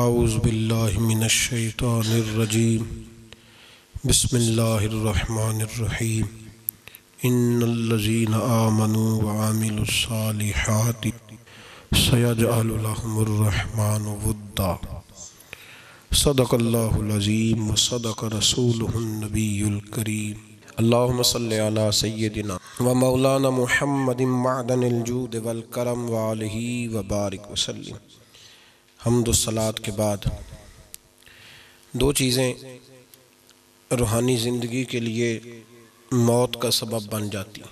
आउज़ बिल्लाशैतरजीम बसमीम इन्नल्लज़ीन आमनु वामिलुस्सालिहात सयजअलुलहुमुर्रहमान वद्दा सदकल्लाहुलज़ीम व सदक रसूलुहुन्नबीयुल करीम अल्लाहुम सल्लि अला सय्यदिना व मौलाना मुहम्मदिन मअदनिल जूद वल करम व आलिही व बारिक वसल्लम हमदोसलात के बाद दो चीज़ें रूहानी ज़िंदगी के लिए मौत का सबब बन जाती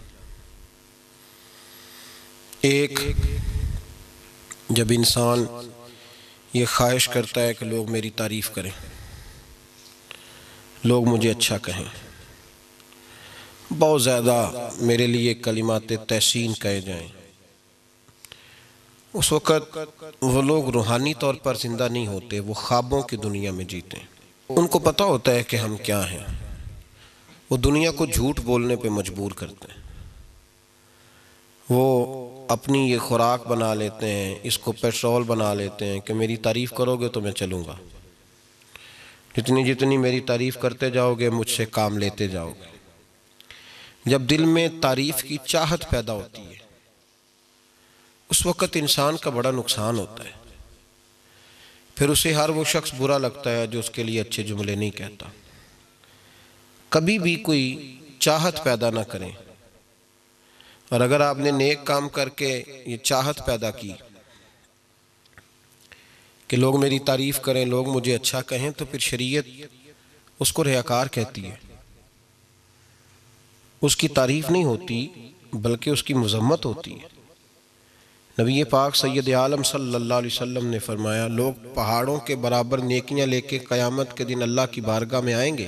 एक जब इंसान ये ख्वाहिश करता है कि लोग मेरी तारीफ़ करें लोग मुझे अच्छा कहें बहुत ज़्यादा मेरे लिए कलिमात तहसीन कहे जाएं उस वक़्त वो लोग रूहानी तौर पर ज़िंदा नहीं होते वो ख्वाबों की दुनिया में जीते हैं उनको पता होता है कि हम क्या हैं वो दुनिया को झूठ बोलने पे मजबूर करते हैं वो अपनी ये खुराक बना लेते हैं इसको पेट्रोल बना लेते हैं कि मेरी तारीफ़ करोगे तो मैं चलूँगा जितनी जितनी मेरी तारीफ़ करते जाओगे मुझसे काम लेते जाओगे जब दिल में तारीफ़ की चाहत पैदा होती उस वक़्त इंसान का बड़ा नुकसान होता है फिर उसे हर वो शख्स बुरा लगता है जो उसके लिए अच्छे जुमले नहीं कहता कभी भी कोई चाहत पैदा ना करें और अगर आपने नेक काम करके ये चाहत पैदा की कि लोग मेरी तारीफ़ करें लोग मुझे अच्छा कहें तो फिर शरीयत उसको रियाकार कहती है उसकी तारीफ़ नहीं होती बल्कि उसकी मजम्मत होती है नबी पाक सैद आलम सल्ला वसम ने फरमाया लोग पहाड़ों के बराबर नेकियां लेके क़यामत के दिन अल्लाह की बारगाह में आएंगे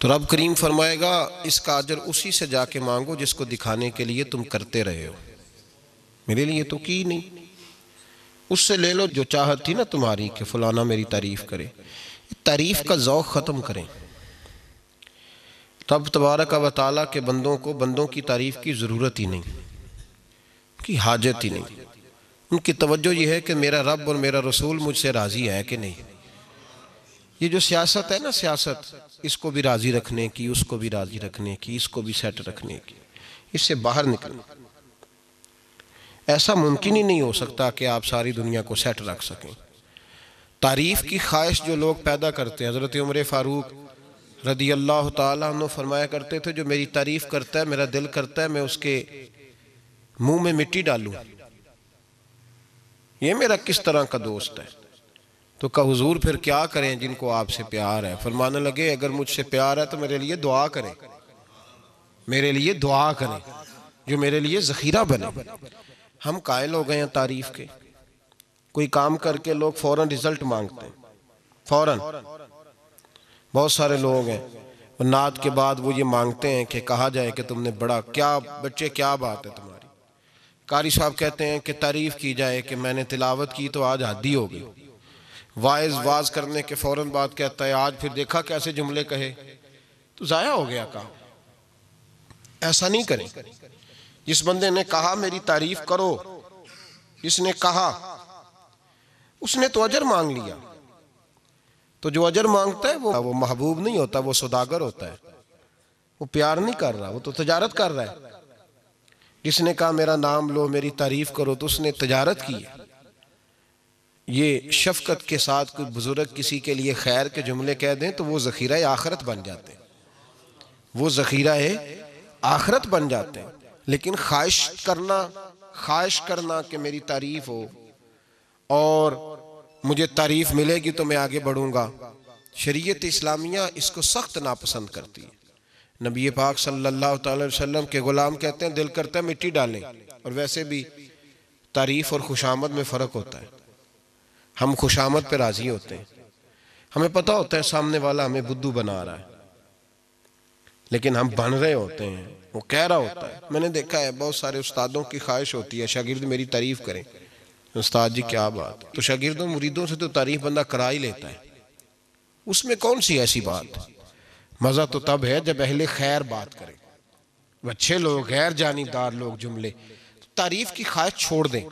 तो रब करीम फरमाएगा इसका अजर उसी से जाके मांगो जिसको दिखाने के लिए तुम करते रहे हो मेरे लिए तो की नहीं उससे ले लो जो चाहत थी ना तुम्हारी कि फलाना मेरी तारीफ़ करे तारीफ़ का जौक ख़त्म करें तब तबारक व ताली के बंदों को बंदों की तारीफ़ की ज़रूरत ही नहीं की हाजत ही नहीं उनकी तवज्जो ये है कि मेरा रब और मेरा रसूल मुझसे राज़ी है कि नहीं ये जो सियासत है ना सियासत इसको भी राज़ी रखने की उसको भी राज़ी रखने की इसको भी सेट रखने की इससे बाहर निकलना ऐसा मुमकिन ही नहीं हो सकता कि आप सारी दुनिया को सेट रख सकें तारीफ़ की ख्वाहिश जो लोग पैदा करते हैं हज़रत उम्र फ़ारूक रदी अल्लाह तरमाया फरमाया करते थे जो मेरी तारीफ़ करता है मेरा दिल करता है मैं उसके मुंह में मिट्टी डालू ये मेरा किस तरह का दोस्त है तो का हुजूर फिर क्या करें जिनको आपसे प्यार है फरमाने लगे अगर मुझसे प्यार है तो मेरे लिए दुआ करें मेरे लिए दुआ करें जो मेरे लिए जखीरा बने हम कायल हो गए हैं तारीफ के कोई काम करके लोग फौरन रिजल्ट मांगते हैं फौरन बहुत सारे लोग हैं नात के बाद वो ये मांगते हैं कि कहा जाए कि तुमने बड़ा क्या बच्चे क्या बात है तुम्हारी कारी साहब कहते हैं कि तारीफ़ की जाए कि मैंने तिलावत की तो आज आदि हो गई वाइज वाज करने के फौरन बाद कहता है आज फिर देखा कैसे जुमले कहे तो ज़ाया हो गया काम ऐसा नहीं करें जिस बंदे ने कहा मेरी तारीफ करो जिसने कहा उसने तो अजर मांग लिया तो जो अजर मांगता है वो वो महबूब नहीं होता वो सौदागर होता है वो प्यार नहीं कर रहा वो तो तजारत कर रहा है किसने कहा मेरा नाम लो मेरी तारीफ करो तो उसने तजारत की है ये शफकत के साथ कोई बुज़ुर्ग किसी के लिए खैर के जुमले कह दें तो वो ज़ख़ीरा आखरत बन जाते हैं वो ज़ख़ीरा आखरत बन जाते हैं लेकिन ख्वाहिश करना ख्वाहिश करना कि मेरी तारीफ़ हो और मुझे तारीफ़ मिलेगी तो मैं आगे बढ़ूंगा शरीयत इस्लामिया इसको सख्त नापसंद करती है नबी पाक सल्लल्लाहु अलैहि वसल्लम के ग़ुलाम कहते हैं दिल करता है मिट्टी डालें और वैसे भी तारीफ़ और खुशामद में फ़र्क होता है हम खुशामद पर राज़ी होते हैं हमें पता होता है सामने वाला हमें बुद्धू बना रहा है लेकिन हम बन रहे होते हैं वो कह रहा होता है मैंने देखा है बहुत सारे उस्तादों की ख्वाहिश होती है शागिर्द मेरी तारीफ़ करें उस्ताद जी क्या बात तो शागिर्दों मुरीदों से तो तारीफ़ बंदा करा ही लेता है उसमें कौन सी ऐसी बात है मज़ा तो तब है जब अहले खैर बात करें अच्छे लोग गैर जानीदार लोग जुमले तो तारीफ की खाश छोड़ दें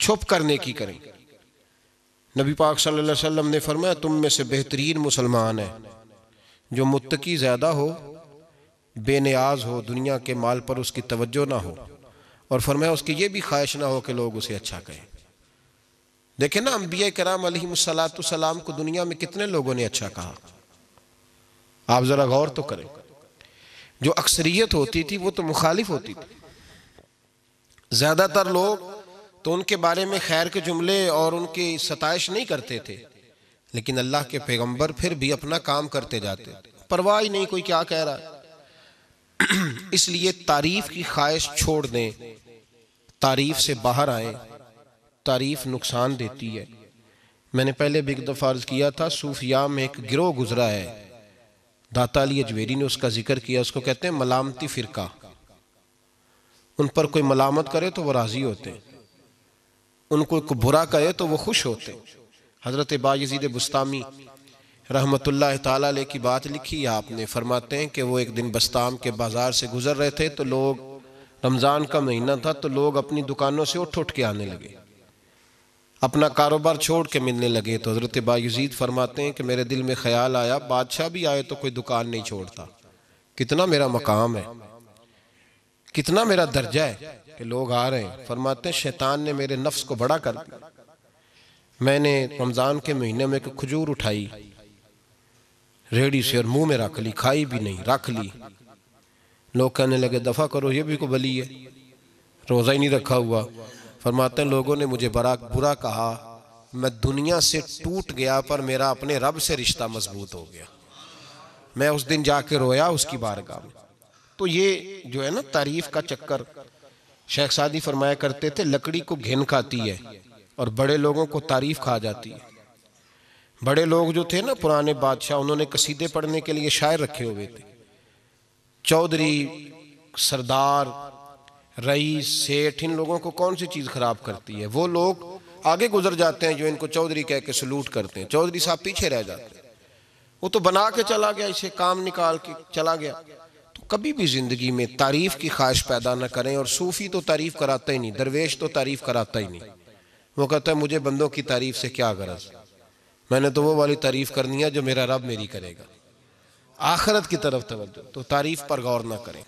छुप करने की करें नबी पाक सल्लल्लाहु अलैहि वसल्लम ने फरमाया तुम में से बेहतरीन मुसलमान है जो मुत्तकी ज़्यादा हो बेनियाज हो दुनिया के माल पर उसकी तवज्जो ना हो और फरमाया उसकी ये भी ख्वाहिश ना हो कि लोग उसे अच्छा कहें देखें ना अम्बिया कराम सलाम को दुनिया में कितने लोगों ने अच्छा कहा आप ज़रा गौर तो करें जो अक्सरियत होती थी वो तो मुखालिफ होती थी ज़्यादातर लोग तो उनके बारे में खैर के जुमले और उनकी सताइश नहीं करते थे लेकिन अल्लाह के पैगंबर फिर भी अपना काम करते जाते परवाह ही नहीं कोई क्या कह रहा इसलिए तारीफ की ख्वाहिश छोड़ दें तारीफ से बाहर आए तारीफ नुकसान देती है मैंने पहले भी एक दफ़ा अर्ज किया था सूफिया में एक गिरोह गुजरा है दाता अली अजवेरी ने उसका जिक्र किया उसको कहते हैं मलामती फ़िरका उन पर कोई मलामत करे तो वह राज़ी होते उनको बुरा कहे तो वह खुश होते हज़रत बाजीद बुस्तामी रहमत ताली की बात लिखी आपने फरमाते हैं कि वो एक दिन बस्ताम के बाज़ार से गुज़र रहे थे तो लोग रमज़ान का महीना था तो लोग अपनी दुकानों से उठ उठ के आने लगे अपना कारोबार छोड़ के मिलने लगे तो हज़रत बायूजीद फरमाते हैं कि मेरे दिल में ख्याल आया बादशाह भी आए तो कोई दुकान नहीं छोड़ता कितना मेरा मकाम है कितना मेरा दर्जा है कि लोग आ रहे हैं फरमाते हैं शैतान ने मेरे नफ्स को बड़ा कर दिया मैंने रमज़ान के महीने में एक खजूर उठाई रेडी से और मुंह में रख ली खाई भी नहीं रख ली लोग कहने लगे दफ़ा करो ये भी को बली है रोज़ा ही नहीं रखा हुआ फरमाते हैं लोगों ने मुझे बड़ा बुरा कहा मैं दुनिया से टूट गया पर मेरा अपने रब से रिश्ता मजबूत हो गया मैं उस दिन जाके रोया उसकी बारगाह में तो ये जो है ना तारीफ का चक्कर शेख सादी फरमाया करते थे लकड़ी को घिन खाती है और बड़े लोगों को तारीफ खा जाती है बड़े लोग जो थे ना पुराने बादशाह उन्होंने कसीदे पढ़ने के लिए शायर रखे हुए थे चौधरी सरदार रई सेठ इन लोगों को कौन सी चीज़ ख़राब करती है वो लोग आगे गुजर जाते हैं जो इनको चौधरी कह के सलूट करते हैं चौधरी साहब पीछे रह जाते हैं वो तो बना के चला गया इसे काम निकाल के चला गया तो कभी भी ज़िंदगी में तारीफ़ की ख्वाहिश पैदा ना करें और सूफ़ी तो तारीफ़ कराता ही नहीं दरवेश तो तारीफ़ कराता ही नहीं वो कहता है मुझे बंदों की तारीफ़ से क्या गरज मैंने तो वो वाली तारीफ़ करनी है जो मेरा रब मेरी करेगा आखरत की तरफ तवज्जो तो तारीफ़ पर गौर ना करें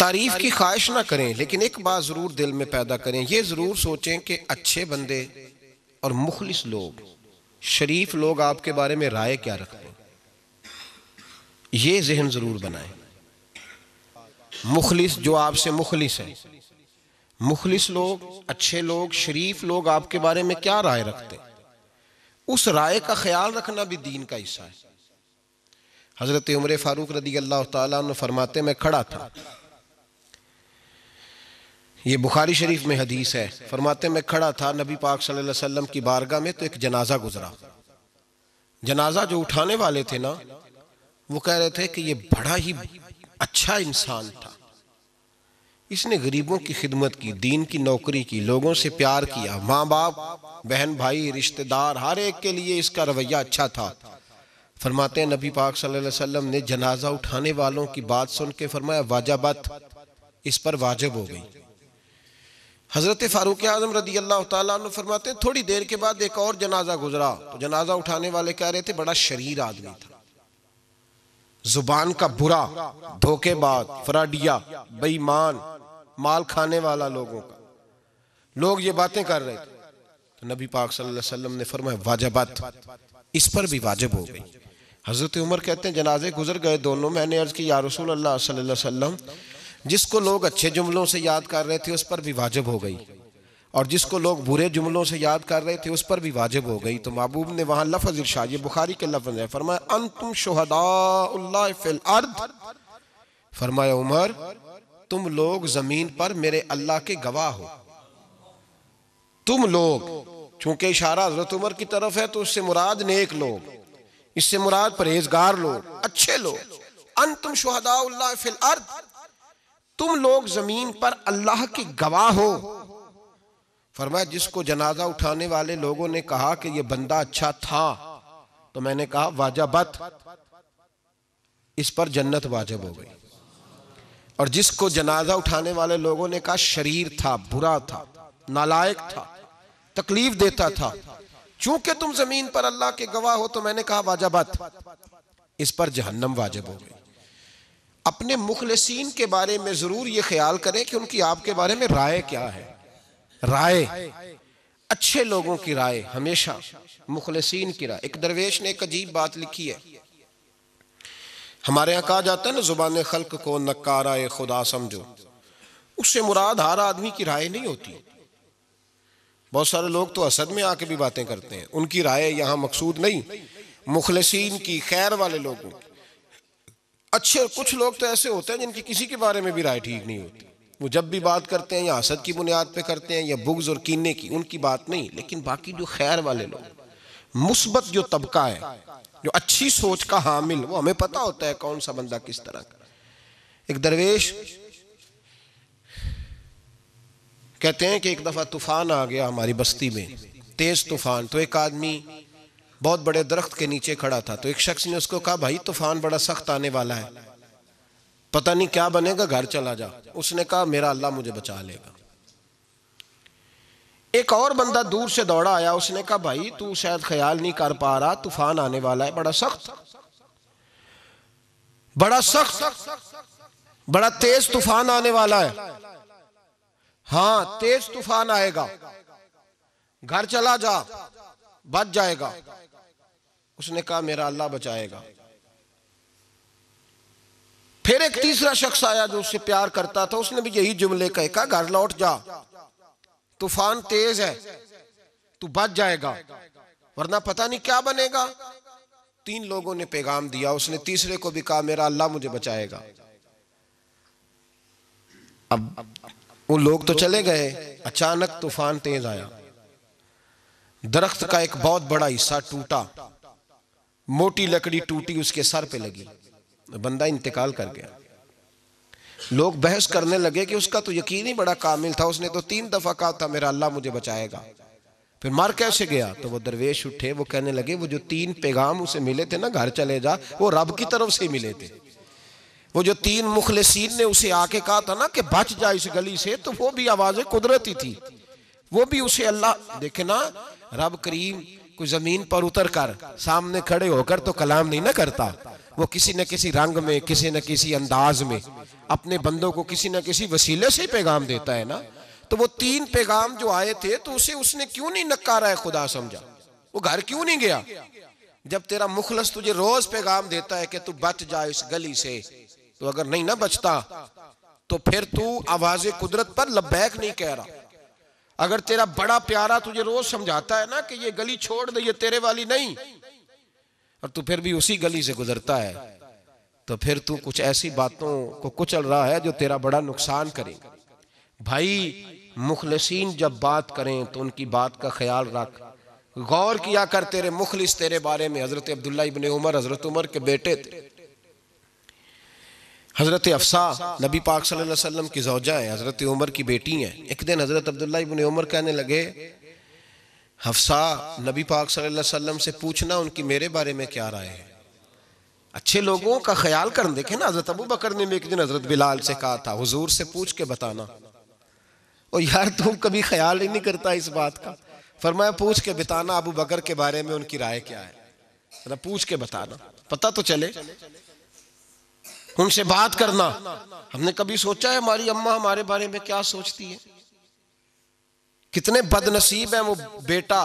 तारीफ की ख्वाहिश ना करें लेकिन एक बात ज़रूर दिल में पैदा करें ये ज़रूर सोचें कि अच्छे बंदे और मुखलिस लोग शरीफ लोग आपके बारे में राय क्या रखते हैं ये जहन ज़रूर बनाए मुखलिस जो आपसे मुखलिस है मुखलिस लोग अच्छे लोग शरीफ लोग आपके बारे में क्या राय रखते हैं उस राय का ख्याल रखना भी दीन का हिस्सा है हज़रत उम्र फ़ारूक रदी अल्लाह तरमाते फरमाते मैं खड़ा था ये बुखारी शरीफ में हदीस है फरमाते मैं खड़ा था नबी पाक सल्लल्लाहु अलैहि वसल्लम की बारगाह में तो एक जनाजा गुजरा जनाजा जो उठाने वाले थे ना वो कह रहे थे कि ये बड़ा ही अच्छा इंसान था इसने गरीबों की खिदमत की दीन की नौकरी की लोगों से प्यार किया माँ बाप बहन भाई रिश्तेदार हर एक के लिए इसका रवैया अच्छा था फरमाते हैं नबी पाक सल्लल्लाहु अलैहि वसल्लम ने जनाजा उठाने वालों की बात सुन के फरमाया वाजाबत इस पर वाजिब हो गई हज़रत फ़ारूक आज़म रदी अल्लाह तु फरमाते थोड़ी देर के बाद एक और जनाजा गुजरा तो जनाजा उठाने वाले कह रहे थे बड़ा शरीर आदमी था जुबान का बुरा धोखेबाज फराडिया बेईमान माल खाने वाला लोगों का लोग ये बातें कर रहे थे तो नबी पाक सल्लल्लाहु ने फरमाया वाजबत इस पर भी वाजिब हो गई हज़रत उमर कहते हैं जनाजे गुजर गए दोनों मैंने अर्ज़ की यारसूल अल्लाह सल्लम जिसको लोग अच्छे जुमलों से याद कर रहे थे उस पर भी वाजिब हो गई और जिसको लोग बुरे जुमलों से याद कर रहे थे उस पर भी वाजिब हो गई तो महबूब ने वहां लफज इर्शाद ये बुखारी के लफज है फरमाया अंतुम फिल अर्द फरमाया उमर तुम लोग जमीन पर मेरे अल्लाह के गवाह हो तुम लोग चूंकि इशारा हजरत उमर की तरफ है तो उससे मुराद नेक लोग इससे मुराद परहेजगार लोग अच्छे लोग अंतुम शहदा फिल अर्द तुम लोग जमीन पर अल्लाह के गवाह हो फरमाया जिसको जनाजा उठाने वाले लोगों ने कहा कि यह बंदा अच्छा था तो मैंने कहा वाजबत इस पर जन्नत वाजब हो गई और जिसको जनाजा उठाने वाले लोगों ने कहा शरीर था बुरा था नालायक था तकलीफ देता था चूंकि तुम जमीन पर अल्लाह के गवाह हो तो मैंने कहा वाजबत इस पर जहन्नम वाजब हो गई अपने मुखलसिन के बारे में ज़रूर ये ख्याल करें कि उनकी आपके बारे में राय क्या है राय अच्छे लोगों की राय हमेशा मुखलसिन की राय एक दरवेश ने एक अजीब बात लिखी है हमारे यहां कहा जाता है ना जुबान खल्क को नकारा खुदा समझो उससे मुराद हर आदमी की राय नहीं होती बहुत सारे लोग तो असद में आके भी बातें करते हैं उनकी राय यहां मकसूद नहीं मुखलसिन की खैर वाले लोगों की अच्छे और कुछ लोग तो ऐसे होते हैं जिनकी किसी के बारे में भी राय ठीक नहीं होती वो जब भी बात करते हैं या हसद की बुनियाद पे करते हैं या बुग्ज और कीने की उनकी बात नहीं लेकिन बाकी जो खैर वाले लोग मुस्बत जो तबका है जो अच्छी सोच का हामिल वो हमें पता होता है कौन सा बंदा किस तरह का एक दरवेश कहते हैं कि एक दफ़ा तूफान आ गया हमारी बस्ती में तेज़ तूफान तो एक आदमी बहुत बड़े दरख्त के नीचे खड़ा था तो एक शख्स ने उसको कहा भाई तूफान बड़ा सख्त आने वाला है पता नहीं क्या बनेगा घर चला जा उसने कहा मेरा अल्लाह मुझे बचा लेगा एक और बंदा दूर से दौड़ा आया उसने कहा भाई तू शायद ख्याल नहीं कर पा रहा तूफान आने वाला है बड़ा सख्त बड़ा सख्त बड़ा तेज तूफान आने वाला है हाँ तेज तूफान आएगा घर चला जा बच जाएगा उसने कहा मेरा अल्लाह बचाएगा फिर एक तीसरा शख्स आया जो उससे प्यार करता था उसने भी यही जुमले कहे कहा घर लौट जा तूफान तेज है तू बच जाएगा वरना पता नहीं क्या बनेगा तीन लोगों ने पैगाम दिया उसने तीसरे को भी कहा मेरा अल्लाह मुझे बचाएगा अब वो लोग तो चले गए अचानक तूफान तेज आया दरख्त का एक बहुत बड़ा हिस्सा टूटा मोटी लकड़ी टूटी उसके सर पे लगी बंदा इंतकाल कर गया लोग बहस करने लगे कि उसका तो यकीन ही बड़ा कामिल था उसने तो तीन दफा कहा था मेरा अल्लाह मुझे बचाएगा फिर मर कैसे गया तो वो दरवेश उठे वो कहने लगे वो जो तीन पैगाम उसे मिले थे ना घर चले जा वो रब की तरफ से मिले थे वो जो तीन मुखलसिन ने उसे आके कहा था ना कि बच जा इस गली से तो वो भी आवाज कुदरती थी वो भी उसे अल्लाह देखे ना रब करीम कोई जमीन पर उतर कर सामने खड़े होकर तो कलाम नहीं ना करता वो किसी न किसी रंग में किसी न किसी अंदाज में अपने बंदों को किसी न किसी वसीले से पैगाम देता है ना तो वो तीन पैगाम जो आए थे तो उसे उसने क्यों नहीं नकारा है खुदा समझा वो घर क्यों नहीं गया जब तेरा मुखलस तुझे रोज पैगाम देता है कि तू बच जा इस गली से तो अगर नहीं ना बचता तो फिर तू आवाज कुदरत पर लबैक नहीं कह रहा अगर तेरा बड़ा प्यारा तुझे रोज समझाता है ना कि ये गली छोड़ दे ये तेरे वाली नहीं और तू फिर भी उसी गली से गुजरता है तो फिर तू कुछ ऐसी बातों को कुचल रहा है जो तेरा बड़ा नुकसान करे भाई मुखलसिन जब बात करें तो उनकी बात का ख्याल रख गौर किया कर तेरे मुखलिस तेरे बारे में हज़रत अब्दुल्ला इबन उमर हज़रत उमर के बेटे थे हज़रत अफसा नबी पाक सल्लल्लाहु अलैहि वसल्लम की जौजा हैं हज़रत उमर की बेटी हैं एक दिन हज़रत अब्दुल्ला इबन उमर कहने लगे हफसा नबी पाक सल्लल्लाहु अलैहि वसल्लम से पूछना उनकी मेरे बारे में क्या राय है अच्छे लोगों का ख्याल कर देखे ना हज़रत अबू बकर ने भी एक दिन हज़रत बिलाल से कहा था हजूर से पूछ के बताना और यार तुम कभी ख्याल ही नहीं करता इस बात का फरमाया पूछ के बताना अबू बकर के बारे में उनकी राय क्या है पूछ के बताना पता तो चले उनसे बात करना हमने कभी सोचा है हमारी अम्मा हमारे बारे में क्या सोचती है कितने बदनसीब है वो बेटा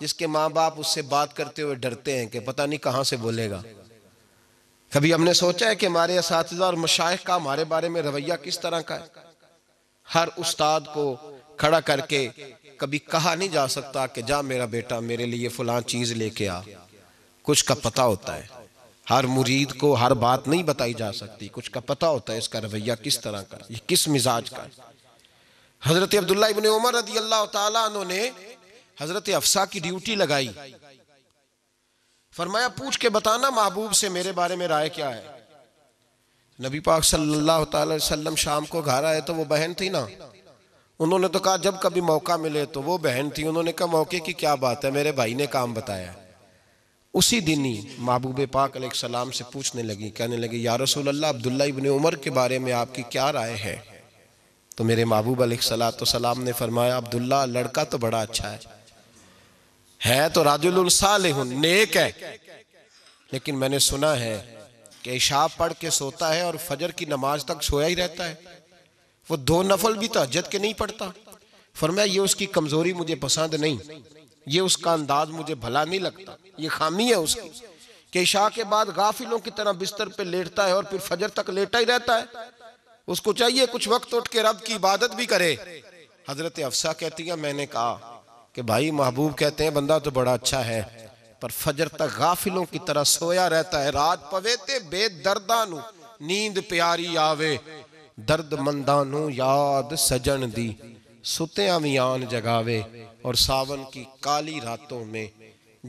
जिसके माँ बाप उससे बात करते हुए डरते हैं कि पता नहीं कहाँ से बोलेगा कभी हमने सोचा है कि हमारे इस और मशाइ का हमारे बारे में रवैया किस तरह का है हर उस्ताद को खड़ा करके कभी कहा नहीं जा सकता कि जा मेरा बेटा मेरे लिए फलां चीज लेके आ कुछ का पता होता है हर मुरीद को हर बात नहीं बताई जा सकती कुछ का पता होता है इसका रवैया किस तरह का ये किस मिजाज का हज़रत अब्दुल्ला इबन उमर रदी अल्लाह तुमने ने हज़रत अफसा की ड्यूटी लगाई फरमाया पूछ के बताना महबूब से मेरे बारे में राय क्या है नबी पाक सल्लल्लाहु अलैहि वसल्लम शाम को घर आए तो वो बहन थी ना उन्होंने तो कहा जब कभी मौका मिले तो वो बहन थी उन्होंने कहा मौके की क्या बात है मेरे भाई ने काम बताया उसी दिन ही महबूब पाक सलाम से पूछने लगी कहने लगी या रसूल अल्लाह अब्दुल्ला इबन उमर के बारे में आपकी क्या राय है तो मेरे महबूब सलाम ने फरमाया अब्दुल्ला लड़का तो बड़ा अच्छा है है तो राजुल नेक है लेकिन मैंने सुना है कि इशाब पढ़ के सोता है और फजर की नमाज तक सोया ही रहता है वो दो नफल भी तो हजत के नहीं पढ़ता फरमाया ये उसकी कमज़ोरी मुझे पसंद नहीं ये उसका अंदाज मुझे भला नहीं लगता ये खामी है उसकी कि शाह के बाद गाफिलों की तरह बिस्तर पे लेटता है और फिर फजर तक लेटा ही रहता है उसको चाहिए कुछ वक्त उठ के रब की इबादत भी करे हजरत अफसा कहती है मैंने कहा कि भाई महबूब कहते हैं बंदा तो बड़ा अच्छा है पर फजर तक गाफिलों की तरह सोया रहता है रात पवे ते बेदर्दा नींद प्यारी आवे दर्द मंदानू याद सजन दी सुतिया भी आन जगावे और सावन की काली रातों में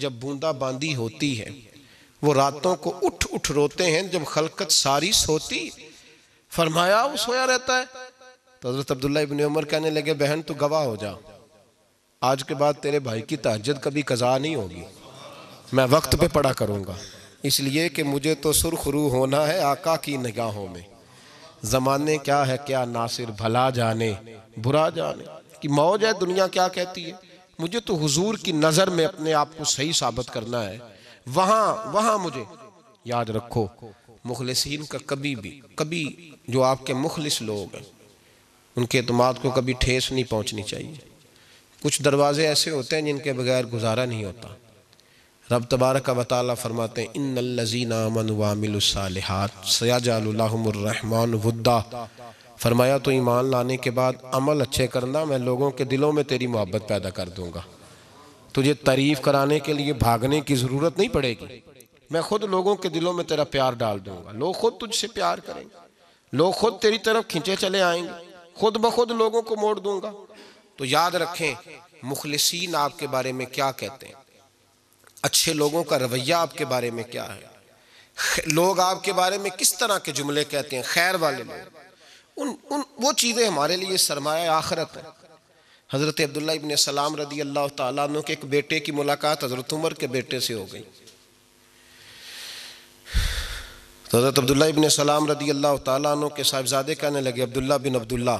जब बूंदा बांदी होती है वो रातों को उठ उठ रोते हैं जब खलकत सारी सोती फरमाया वो सोया रहता है तो हजरत अब्दुल्ला इबन उमर कहने लगे बहन तू गवाह हो जा आज के बाद तेरे भाई की तहजद कभी कज़ा नहीं होगी मैं वक्त पे पड़ा करूँगा इसलिए कि मुझे तो सुरखरू होना है आका की निगाहों में ज़माने क्या है क्या नासिर भला जाने बुरा जाने कि मौज है दुनिया क्या कहती है मुझे तो हुजूर की नज़र में अपने आप को सही साबित करना है वहां वहां मुझे याद रखो मुखलसिन का कभी भी कभी जो आपके मुखलिस लोग हैं उनके अतमाद को कभी ठेस नहीं पहुँचनी चाहिए कुछ दरवाजे ऐसे होते हैं जिनके बगैर गुजारा नहीं होता रब तबारक वाल फरमाते इन लजीना मन वामिलसालहत सयाजालरहमान वद्दा फरमाया तो ईमान लाने के बाद अमल अच्छे करना मैं लोगों के दिलों में तेरी मोहब्बत पैदा कर दूंगा तुझे तारीफ़ कराने के लिए भागने की ज़रूरत नहीं पड़ेगी मैं खुद लोगों के दिलों में तेरा प्यार डाल दूंगा लोग खुद तुझसे प्यार करेंगे लोग खुद तेरी तरफ खींचे चले आएंगे खुद ब खुद लोगों को मोड़ दूंगा तो याद रखें मुखलसिन आपके बारे में क्या कहते हैं अच्छे लोगों का रवैया आपके बारे में क्या है लोग आपके बारे में किस तरह के जुमले कहते हैं खैर वाले लोग उन उन वो चीज़ें हमारे लिए सरमाया आखरत है हज़रत अब्दुल्ला इबन सलाम रदी अल्लाह तु के एक बेटे की मुलाकात हज़रत उमर के बेटे से हो गई तो हज़रत अब्दुल्ला इबन सलाम रदी अल्लाह तु के साहबजादे कहने लगे अब्दुल्ला बिन अब्दुल्ला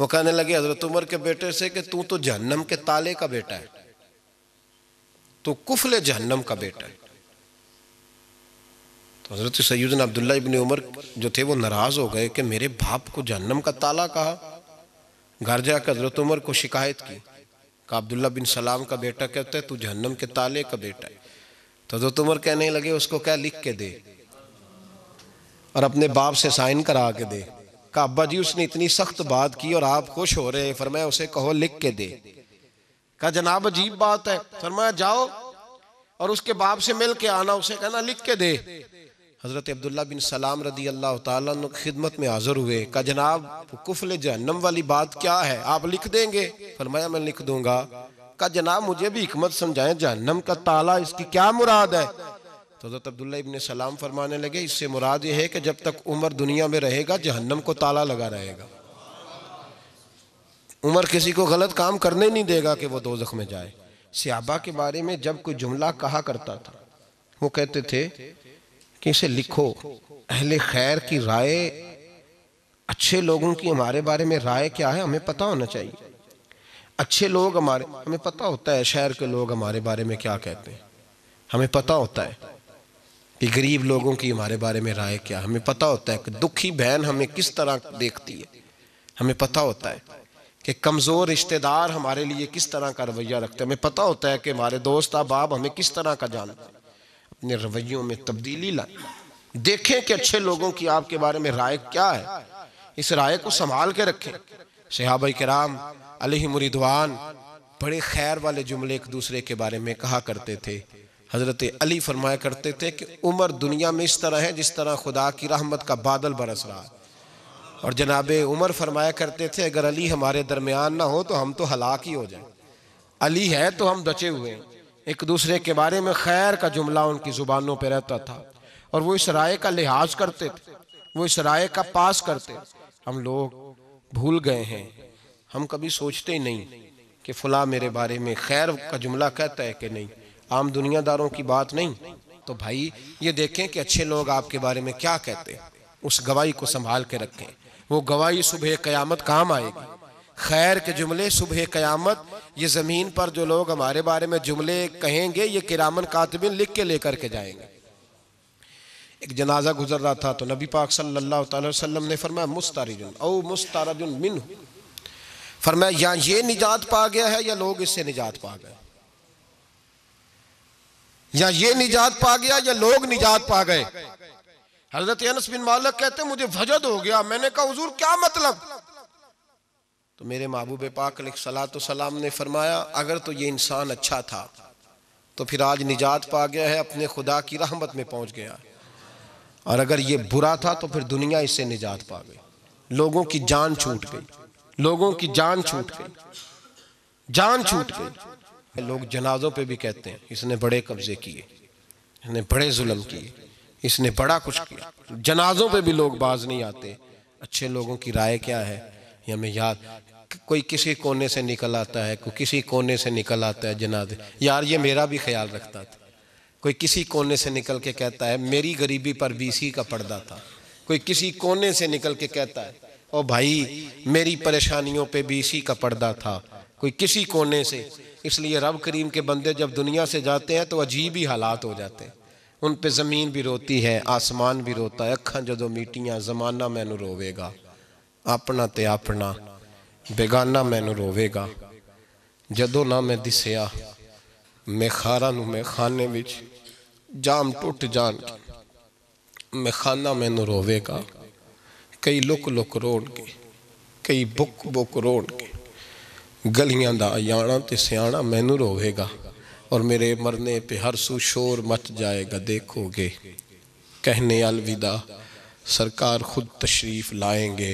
वो कहने लगे हज़रत उमर के बेटे से कि तू तो जहन्नम के ताले का बेटा है तू कुफले जहन्नम का बेटा है तो हज़रत सैदन अब्दुल्ला इबन उमर जो थे वो नाराज़ हो गए कि मेरे बाप को जहन्नम का ताला कहा घर जाकर हज़रत उमर को शिकायत की कहा अब्दुल्ला बिन सलाम का बेटा कहता है तू जहन्नम के ताले का बेटा है तो हज़रत उमर कहने लगे उसको क्या लिख के दे और अपने बाप से साइन करा के दे कहा अब्बा जी उसने इतनी सख्त बात की और आप खुश हो रहे हैं फरमाया उसे कहो लिख के दे कहा जनाब अजीब बात है फरमाया जाओ और उसके बाप से मिल के आना उसे कहना लिख के दे हज़रत अब्दुल्ला बिन सलाम रदी अल्लाह तदमत में हाज़िर हुए का जनाब कुफल जहनम वाली बात क्या है आप लिख देंगे फरमाया मैं लिख दूंगा का जनाब मुझे भी हमत समझाएं जहनम का ताला इसकी क्या मुराद है तो हज़रत अब्दुल्ला इबन सलाम फरमाने लगे इससे मुराद ये है कि जब तक उम्र दुनिया में रहेगा जहन्नम को ताला लगा रहेगा उम्र किसी को गलत काम करने नहीं देगा कि वो दोजख में जाए सियाबा के बारे में जब कोई जुमला कहा करता था वो कहते थे कि इसे लिखो अहले खैर की राय अच्छे लोगों की हमारे बारे में राय क्या है हमें पता होना चाहिए अच्छे लोग हमारे हमें पता होता है शहर के लोग हमारे बारे में क्या कहते हैं हमें पता होता है कि गरीब लोगों की हमारे बारे में राय क्या हमें पता होता है कि दुखी बहन हमें किस तरह देखती है हमें पता होता है कि कमज़ोर रिश्तेदार हमारे लिए किस तरह का रवैया रखते हैं हमें पता होता है कि हमारे दोस्त अहबाब हमें किस तरह का जानते हैं अपने रवैयों में तब्दीली लाएं देखें कि अच्छे लोगों की आपके बारे में राय क्या है इस राय को संभाल के रखें शहाब कराम अली मुरीदवान बड़े खैर वाले जुमले एक दूसरे के बारे में कहा करते थे हज़रत अली फरमाया करते थे कि उमर दुनिया में इस तरह है जिस तरह खुदा की रहमत का बादल बरस रहा है और जनाब उमर फरमाया करते थे अगर अली हमारे दरमियान ना हो तो हम तो हलाक ही हो जाए अली है तो हम बचे हुए हैं एक दूसरे के बारे में खैर का जुमला उनकी ज़ुबानों पर रहता था और वो इस राय का लिहाज करते थे वो इस राय का पास करते हम लोग भूल गए हैं हम कभी सोचते ही नहीं कि फुला मेरे बारे में खैर का जुमला कहता है कि नहीं आम दुनियादारों की बात नहीं तो भाई ये देखें कि अच्छे लोग आपके बारे में क्या कहते हैं उस गवाही को संभाल के रखें वो गवाही सुबह क़यामत काम आएगी खैर के जुमले सुबह क़यामत ये ज़मीन पर जो लोग हमारे बारे में जुमले कहेंगे ये किरामन कातबिन लिख के लेकर के जाएंगे एक जनाजा गुजर रहा था तो नबी पाक सल्लल्लाहु अलैहि वसल्लम ने फरमाया मुस्तारिजुन औ मुस्तारजुन मिन फरमाया या ये निजात पा गया है या लोग इससे निजात पा गए या ये निजात पा गया या लोग निजात पा गए हजरत अनस बिन मालक कहते मुझे वजद हो गया मैंने कहा हजूर क्या मतलब तो मेरे महबूब पाक सलात सलाम ने फरमाया अगर तो ये इंसान अच्छा था तो फिर आज निजात पा गया है अपने खुदा की रहमत में पहुंच गया और अगर ये बुरा था तो फिर दुनिया इससे निजात पा गई लोगों की जान छूट गई लोगों की जान छूट गई जान छूट गई लोग जनाजों पे भी कहते हैं इसने बड़े कब्जे किए इसने बड़े जुल्म किए इसने बड़ा कुछ किया जनाजों पे भी लोग बाज नहीं आते अच्छे लोगों की राय क्या है ये हमें याद कोई किसी कोने से निकल आता है कोई किसी कोने से निकल आता है जनाद यार ये मेरा भी ख्याल रखता था कोई किसी कोने से निकल के कहता है मेरी गरीबी पर भी इसी का पर्दा था कोई किसी कोने से निकल के कहता है ओ भाई मेरी परेशानियों पे भी इसी का पर्दा था कोई किसी कोने से इसलिए रब करीम के बंदे जब दुनिया से जाते हैं तो अजीब ही हालात हो जाते हैं उन पे ज़मीन भी रोती है आसमान भी रोता है अखा जदों मीटियाँ ज़माना मैनू रोवेगा ਆਪਣਾ ਤੇ ਆਪਣਾ ਬੇਗਾਨਾ ਮੈਨੂੰ ਰੋਵੇਗਾ ਜਦੋਂ ਨਾ ਮੈਂ ਦਿਸਿਆ ਮੇਖਾਰਾ ਨੂੰ ਮੇਖਾਨੇ ਵਿੱਚ ਜਾਮ ਟੁੱਟ ਜਾਣ ਮੇਖਾਨਾ ਮੈਨੂੰ ਰੋਵੇਗਾ ਕਈ ਲੁਕ ਲੁਕ ਰੋਣਗੇ ਕਈ ਬੁੱਕ ਬੁੱਕ ਰੋਣਗੇ ਗਲੀਆਂ ਦਾ ਆਣਾ ਤੇ ਸਿਆਣਾ ਮੈਨੂੰ ਰੋਵੇਗਾ और मेरे मरने पे हर सू शोर मच जाएगा देखोगे कहने अलविदा सरकार खुद तशरीफ़ लाएंगे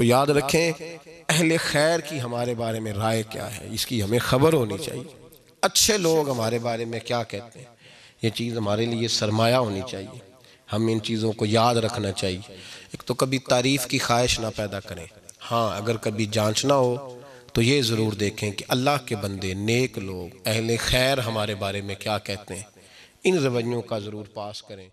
तो याद रखें अहल खैर की हमारे बारे में राय क्या है इसकी हमें खबर होनी चाहिए अच्छे लोग हमारे बारे में क्या कहते हैं ये चीज़ हमारे लिए सरमाया होनी चाहिए हम इन चीज़ों को याद रखना चाहिए एक तो कभी तारीफ़ की ख्वाहिश ना पैदा करें हाँ अगर कभी जांचना हो तो ये ज़रूर देखें कि अल्लाह के बंदे नेक लोग अहल खैर हमारे बारे में क्या कहते हैं इन रवैयों का ज़रूर पास करें